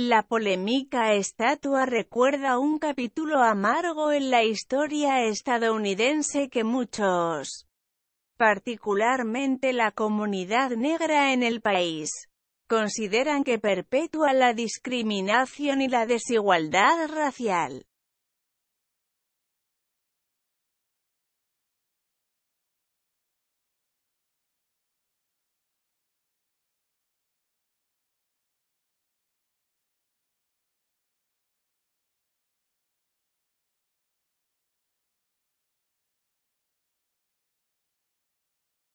La polémica estatua recuerda un capítulo amargo en la historia estadounidense que muchos, particularmente la comunidad negra en el país, consideran que perpetúa la discriminación y la desigualdad racial.